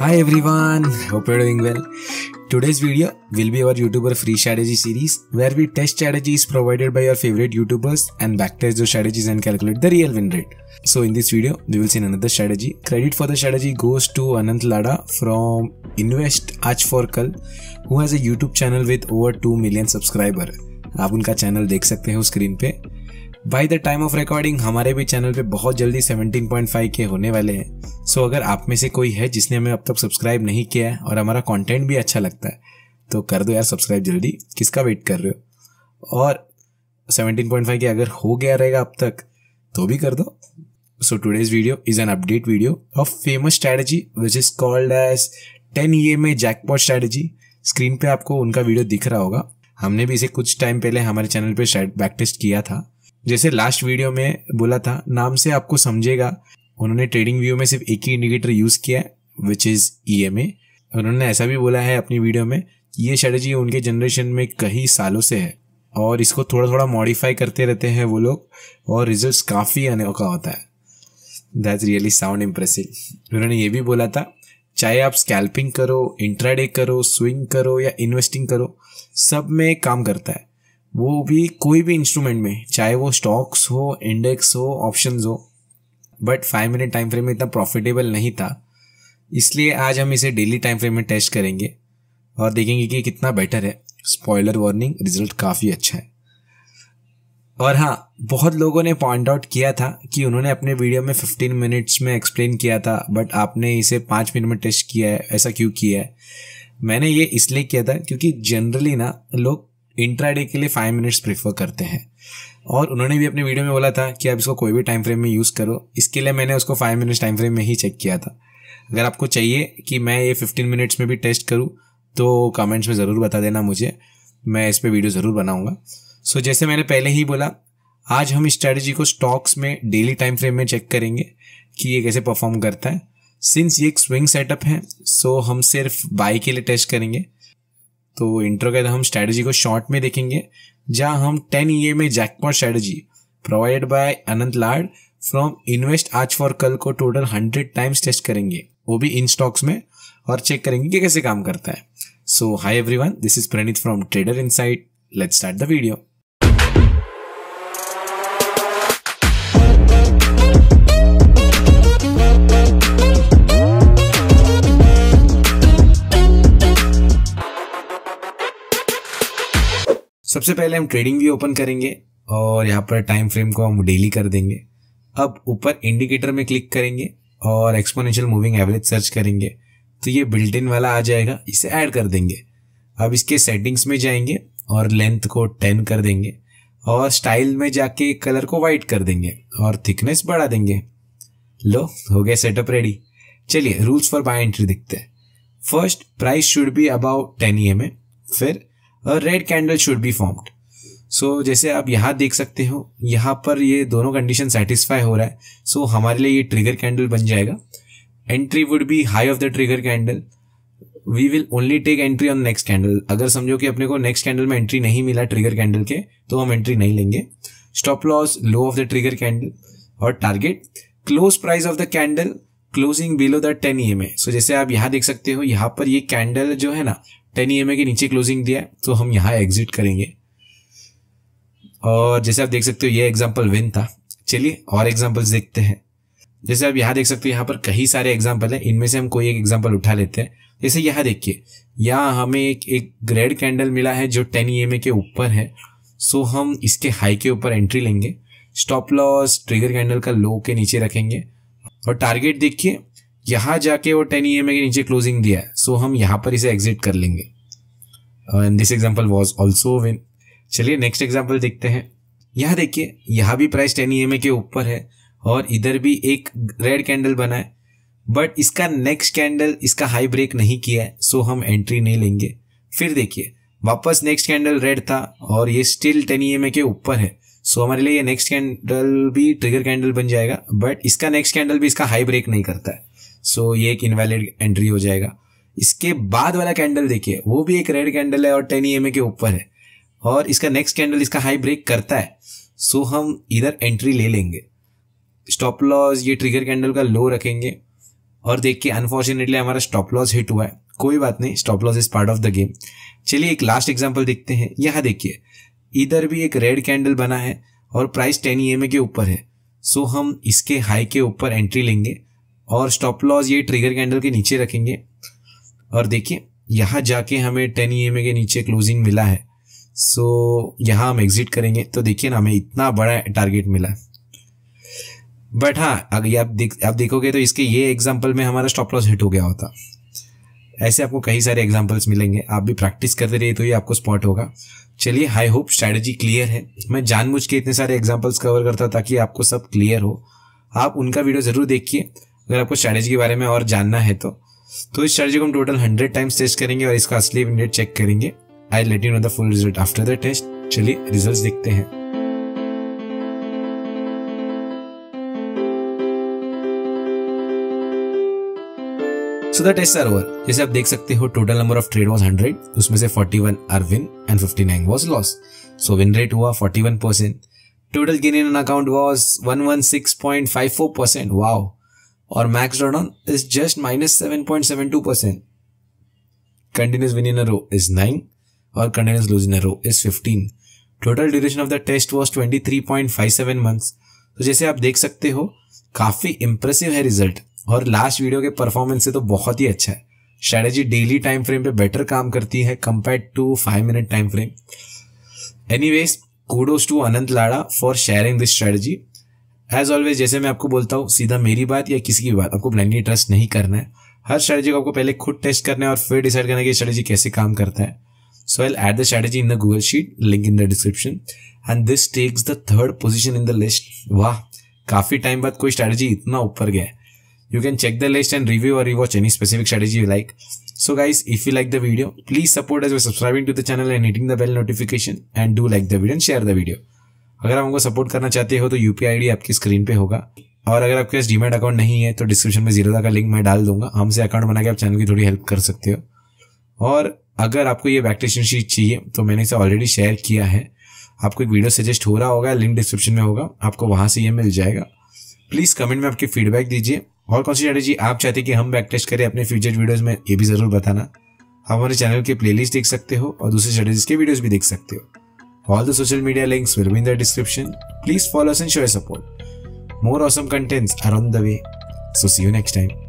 Hi everyone, hope you're doing well. Today's video will be our YouTuber free strategy series where we test strategies provided by your favorite YouTubers and backtest those strategies and calculate the real win rate. So in this video, we will see another strategy. Credit for the strategy goes to Anant Lada from Invest Aaj for Kal who has a YouTube channel with over 2 million subscribers. आप उनका channel देख सकते हो screen पे by the time of recording हमारे भी channel पे बहुत जल्दी 17.5 के होने वाले हैं सो so, अगर आप में से कोई है जिसने हमें अब तक सब्सक्राइब नहीं किया है और हमारा कंटेंट भी अच्छा लगता है तो कर दो यार सब्सक्राइब जल्दी किसका वेट कर रहे हो और 17.5 के अगर हो गया रहेगा अब तक तो भी कर दो so today's video is an update video of famous strategy which is called as ten E M A jackpot strategy screen पे आपको उनका वीडियो दिख रहा होगा हमने भी इसे कुछ टाइम पहले हमारे चैनल पे बैक टेस्ट किया था जैसे लास्ट वीडियो में बोला था नाम से आपको समझेगा उन्होंने ट्रेडिंग व्यू में सिर्फ एक ही इंडिकेटर यूज किया है विच इज ई एम ए उन्होंने ऐसा भी बोला है अपनी वीडियो में ये स्ट्रेटेजी उनके जनरेशन में कई सालों से है और इसको थोड़ा थोड़ा मॉडिफाई करते रहते हैं वो लोग और रिजल्ट काफ़ी अनोखा होता है दैट रियली साउंड इम्प्रेसिव उन्होंने ये भी बोला था चाहे आप स्कैल्पिंग करो इंट्राडे करो स्विंग करो या इन्वेस्टिंग करो सब में काम करता है वो भी कोई भी इंस्ट्रूमेंट में चाहे वो स्टॉक्स हो इंडेक्स हो ऑप्शन हो but five minute time frame में इतना प्रॉफिटेबल नहीं था इसलिए आज हम इसे डेली टाइम फ्रेम में टेस्ट करेंगे और देखेंगे कि कितना बेटर है स्पॉयलर वार्निंग रिजल्ट काफ़ी अच्छा है और हाँ बहुत लोगों ने पॉइंट आउट किया था कि उन्होंने अपने वीडियो में 15 मिनट्स में एक्सप्लेन किया था बट आपने इसे पाँच मिनट में टेस्ट किया है ऐसा क्यों किया है मैंने ये इसलिए किया था क्योंकि जनरली ना लोग इंट्राडे के लिए फाइव मिनट्स प्रीफर करते हैं और उन्होंने भी अपने वीडियो में बोला था कि आप इसको कोई भी टाइम फ्रेम में यूज़ करो इसके लिए मैंने उसको फाइव मिनट्स टाइम फ्रेम में ही चेक किया था अगर आपको चाहिए कि मैं ये फिफ्टीन मिनट्स में भी टेस्ट करूँ तो कमेंट्स में ज़रूर बता देना मुझे मैं इस पर वीडियो ज़रूर बनाऊँगा सो जैसे मैंने पहले ही बोला आज हम स्ट्रैटेजी को स्टॉक्स में डेली टाइम फ्रेम में चेक करेंगे कि ये कैसे परफॉर्म करता है सिंस ये एक स्विंग सेटअप है सो हम सिर्फ बाई के लिए टेस्ट करेंगे तो इंट्रो के हम स्ट्रेटजी को शॉर्ट में देखेंगे जहां हम टेन ई में jackpot strategy provided by Anant Lad from invest आज फॉर कल को टोटल हंड्रेड टाइम्स टेस्ट करेंगे वो भी इन स्टॉक्स में और चेक करेंगे कि कैसे काम करता है so hi every this is Praneet from trader in let's start the video सबसे पहले हम ट्रेडिंग व्यू ओपन करेंगे और यहाँ पर टाइम फ्रेम को हम डेली कर देंगे अब ऊपर इंडिकेटर में क्लिक करेंगे और एक्सपोनेंशियल मूविंग एवरेज सर्च करेंगे तो ये बिल्ट इन वाला आ जाएगा इसे ऐड कर देंगे अब इसके सेटिंग्स में जाएंगे और लेंथ को टेन कर देंगे और स्टाइल में जाके कलर को वाइट कर देंगे और थिकनेस बढ़ा देंगे लो हो गया सेटअप रेडी चलिए रूल्स फॉर बाय एंट्री दिखते हैं first price should be about ten E M A फिर a red candle should be formed so जैसे आप यहाँ देख सकते हो यहाँ पर ये दोनों कंडीशन सेटिस्फाई हो रहा है सो so, हमारे लिए ये ट्रिगर कैंडल बन जाएगा entry would be high of the trigger candle we will only take entry on next candle अगर समझो कि अपने को नेक्स्ट कैंडल में एंट्री नहीं मिला ट्रिगर कैंडल के तो हम एंट्री नहीं लेंगे stop loss low of the trigger candle और target close price of the candle closing below the ten E M A so जैसे आप यहाँ देख सकते हो यहाँ पर ये कैंडल जो है ना टेन ई एम ए के नीचे क्लोजिंग दिया है तो हम यहाँ एग्जिट करेंगे और जैसे आप देख सकते हो ये एग्जाम्पल विन था चलिए और एग्जाम्पल्स देखते हैं जैसे आप यहाँ देख सकते हो यहाँ पर कई सारे एग्जाम्पल हैं इनमें से हम कोई एक एग्जाम्पल उठा लेते हैं जैसे यहाँ देखिए यहाँ हमें एक एक ग्रेड कैंडल मिला है जो टेन ई e के ऊपर है सो हम इसके हाई के ऊपर एंट्री लेंगे स्टॉप लॉस ट्रिगर कैंडल का लो के नीचे रखेंगे और टारगेट देखिए यहाँ जाके वो टेन ई e के नीचे क्लोजिंग दिया है सो हम यहाँ पर इसे एग्जिट कर लेंगे and this example was also win चलिए नेक्स्ट एग्जाम्पल देखते हैं यहां देखिए यहाँ भी प्राइस टेन ई के ऊपर है और इधर भी एक रेड कैंडल बना है बट इसका नेक्स्ट कैंडल इसका हाई ब्रेक नहीं किया है सो हम एंट्री नहीं लेंगे फिर देखिए वापस नेक्स्ट कैंडल रेड था और ये स्टिल टेन ई के ऊपर है सो हमारे लिए ये नेक्स्ट कैंडल भी ट्रिगर कैंडल बन जाएगा बट इसका नेक्स्ट कैंडल भी इसका हाई ब्रेक नहीं करता है सो so, ये एक इनवैलिड एंट्री हो जाएगा इसके बाद वाला कैंडल देखिए वो भी एक रेड कैंडल है और टेन ई के ऊपर है और इसका नेक्स्ट कैंडल इसका हाई ब्रेक करता है सो so, हम इधर एंट्री ले लेंगे स्टॉप लॉस ये ट्रिगर कैंडल का लो रखेंगे और देख के अनफॉर्चुनेटली हमारा स्टॉप लॉस हिट हुआ है कोई बात नहीं stop loss is part of the game चलिए एक लास्ट एग्जाम्पल देखते हैं यहाँ देखिए इधर भी एक रेड कैंडल बना है और प्राइस टेन ई के ऊपर है सो हम इसके हाई के ऊपर एंट्री लेंगे और स्टॉप लॉस ये ट्रिगर कैंडल के नीचे रखेंगे और देखिए यहाँ जाके हमें टेन ई के नीचे क्लोजिंग मिला है सो यहाँ हम एग्जिट करेंगे तो देखिए ना हमें इतना बड़ा टारगेट मिला है बट हाँ अगर आप देख आप देखोगे तो इसके ये एग्जाम्पल में हमारा स्टॉप लॉस हिट हो गया होता ऐसे आपको कई सारे एग्जाम्पल्स मिलेंगे आप भी प्रैक्टिस करते रहिए तो ये आपको स्पॉट होगा चलिए आई होप स्ट्रैटेजी क्लियर है मैं जानबूझ के इतने सारे एग्जाम्पल्स कवर करता हूँ ताकि आपको सब क्लियर हो आप उनका वीडियो ज़रूर देखिए अगर आपको स्ट्रैटेजी के बारे में और जानना है तो तो इस स्ट्रैटेजी को हम टोटल हंड्रेड टाइम्स टेस्ट करेंगे और इसका असली चेक करेंगे I let you know the full result after the test चलिए रिजल्ट देखते हैं so the is are over जैसे आप देख सकते हो total number of trade was hundred उसमें से forty one are win and fifty nine was loss so win rate हुआ forty one percent total gain in account was one one six point five four percent wow और max drawdown is just minus seven point seven two percent continuous win in row is nine और continuous lose in row is fifteen total duration of the test was twenty three point five seven months तो जैसे आप देख सकते हो काफी impressive है result और लास्ट वीडियो के परफॉर्मेंस से तो बहुत ही अच्छा है स्ट्रेटेजी डेली टाइम फ्रेम पे बेटर काम करती है compare to five minute time frame was kudos to Anant Lad for sharing this strategy as always जैसे मैं आपको बोलता हूँ सीधा मेरी बात या किसी की बात आपको ब्लाइंडली ट्रस्ट नहीं करना है हर स्ट्रेटजी को आपको पहले खुद टेस्ट करना है और फिर डिसाइड करना है कि स्ट्रेटजी कैसे काम करता है so I add the strategy in the Google sheet link in the description and this takes the third position in the list वाह काफी टाइम बाद कोई स्ट्रेटजी इतना ऊपर गया है You can check the list and review or rewatch any specific strategy you like. So guys, if you like the video, please support us by subscribing to the channel and hitting the bell notification and do like the video and share the video. अगर आप हमको support करना चाहते हो तो UPI I आपकी screen पे होगा और अगर आपके पास डीमेट अकाउंट नहीं है तो डिस्क्रिप्शन में जीरो का लिंक मैं डाल दूंगा हमसे अकाउंट बना के आप चैनल की थोड़ी हेल्प कर सकते हो और अगर आपको ये वैक्टेशन शीट चाहिए तो मैंने इसे ऑलरेडी शेयर किया है आपको एक वीडियो सजेस्ट हो रहा होगा लिंक डिस्क्रिप्शन में होगा आपको वहाँ से ये मिल जाएगा प्लीज़ कमेंट में आपकी फीडबैक दीजिए और कौन सी स्ट्रेटेजी आप चाहते कि हम बैक टेस्ट करें अपने फ्यूचर वीडियोस में ये भी ज़रूर बताना आप हमारे चैनल की प्लेलिस्ट देख सकते हो और दूसरे स्ट्रेटेजीज के वीडियोस भी देख सकते हो all the social media links will be in the description please follow and show support more awesome contents are on the way so see you next time